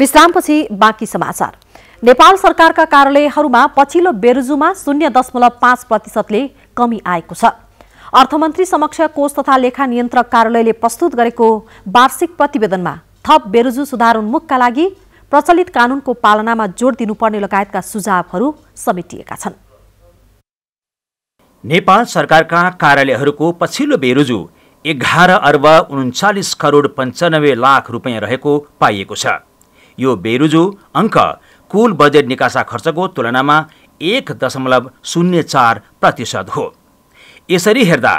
विश्रामपछि बाँकी समाचार नेपाल सरकारका कार्यालयहरूमा पछिल्लो बेरुजुमा शून्य दशमलव पाँच प्रतिशतले कमी आएको छ अर्थमन्त्री समक्ष कोष तथा लेखा नियन्त्रक कार्यालयले प्रस्तुत गरेको वार्षिक प्रतिवेदनमा थप बेरुजु सुधारोन्मुखका लागि प्रचलित कानूनको पालनामा जोड दिनुपर्ने लगायतका सुझावहरू समेटिएका छन् नेपाल सरकारका कार्यालयहरूको पछिल्लो बेरुजु एघार अर्ब उन्चालिस करोड पन्चानब्बे लाख रुपियाँ रहेको पाइएको छ यो बेरुजु अङ्क कुल बजेट निकासा खर्चको तुलनामा एक दशमलव शून्य चार प्रतिशत हो यसरी हेर्दा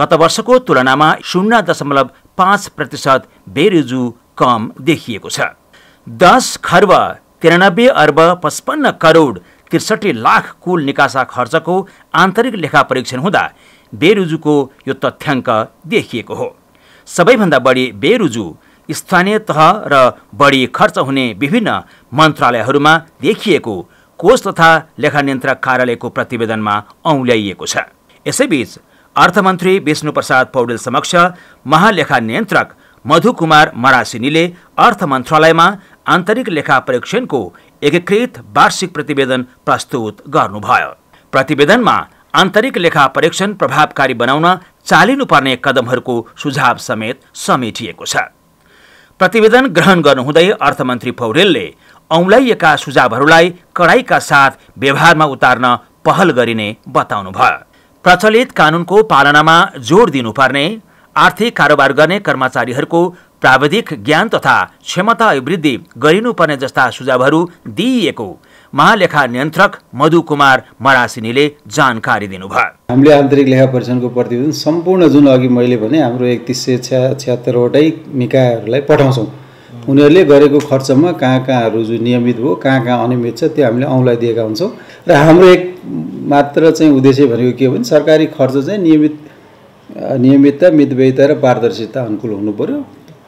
गत वर्षको तुलनामा शून्य दशमलव पाँच प्रतिशत बेरुजु कम देखिएको छ दस खर्ब तिरानब्बे अर्ब पचपन्न करोड त्रिसठी लाख कुल निकासा खर्चको आन्तरिक लेखा परीक्षण हुँदा बेरुजुको यो तथ्याङ्क देखिएको हो सबैभन्दा बढी बेरुजु स्थानीय तह र बढी खर्च हुने विभिन्न मन्त्रालयहरूमा देखिएको कोष तथा लेखा नियन्त्रक कार्यालयको प्रतिवेदनमा औल्याइएको छ यसैबीच अर्थमन्त्री विष्णु प्रसाद पौडेल समक्ष महालेखा नियन्त्रक मधु कुमार मरासिनीले अर्थ मन्त्रालयमा आन्तरिक लेखा परीक्षणको एकीकृत वार्षिक प्रतिवेदन प्रस्तुत गर्नुभयो प्रतिवेदनमा आन्तरिक लेखा परीक्षण प्रभावकारी बनाउन चालिनुपर्ने कदमहरूको सुझाव समेत समेटिएको छ प्रतिवेदन ग्रहण गर्नुहुँदै अर्थमन्त्री पौडेलले औँलाइएका सुझावहरूलाई कडाईका साथ व्यवहारमा उतार्न पहल गरिने बताउनुभयो प्रचलित कानूनको पालनामा जोड दिनुपर्ने आर्थिक कारोबार गर्ने कर्मचारीहरूको प्राविधिक ज्ञान तथा क्षमता अभिवृद्धि गरिनुपर्ने जस्ता सुझावहरू दिइएको महालेखा नियन्त्रक मधु कुमार मरासिनीले जानकारी दिनुभयो हामीले आन्तरिक लेखा परीक्षणको प्रतिवेदन सम्पूर्ण जुन अघि मैले भने हाम्रो एकतिस सय छ्या छ्यात्तरवटै निकायहरूलाई पठाउँछौँ उनीहरूले गरेको खर्चमा कहाँ कहाँहरू जुन नियमित भयो कहाँ कहाँ अनियमित छ त्यो हामीले औँलाई दिएका हुन्छौँ र हाम्रो एक मात्र चाहिँ उद्देश्य भनेको के हो भने सरकारी खर्च चाहिँ नियमित नियमितता मितव्ययता र पारदर्शिता अनुकूल हुनु पऱ्यो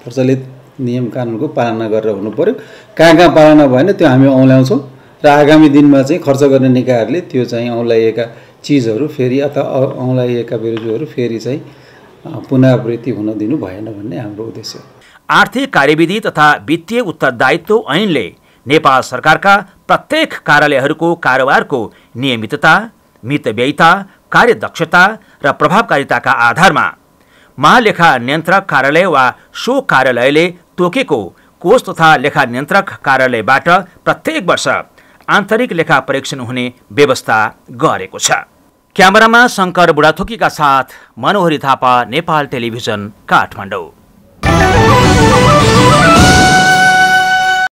प्रचलित नियम कानुनको पालना गरेर हुनु पऱ्यो कहाँ कहाँ पालना भएन त्यो हामी औँल्याउँछौँ र आगामी दिनमा चाहिँ खर्च गर्ने निकायहरूले त्यो चाहिँ औँलाइएका चिजहरू फेरि अथवा औँलाइएका बिरुजुहरू फेरि चाहिँ पुनरावृत्ति हुन दिनु भएन भन्ने हाम्रो उद्देश्य हो आर्थिक कार्यविधि तथा वित्तीय उत्तरदायित्व ऐनले नेपाल सरकारका प्रत्येक कार्यालयहरूको कारोबारको नियमितता मितव्ययता कार्यदक्षता र प्रभावकारिताका आधारमा महालेखा नियन्त्रक कार्यालय वा सो कार्यालयले तोकेको कोष तथा लेखा नियन्त्रक कार्यालयबाट प्रत्येक वर्ष आन्तरिक लेखा परीक्षण हुने व्यवस्था गरेको छ क्यामेरामा शङ्कर बुढाथोकीका साथ मनोहरी थापा नेपाल टेलिभिजन काठमाडौँ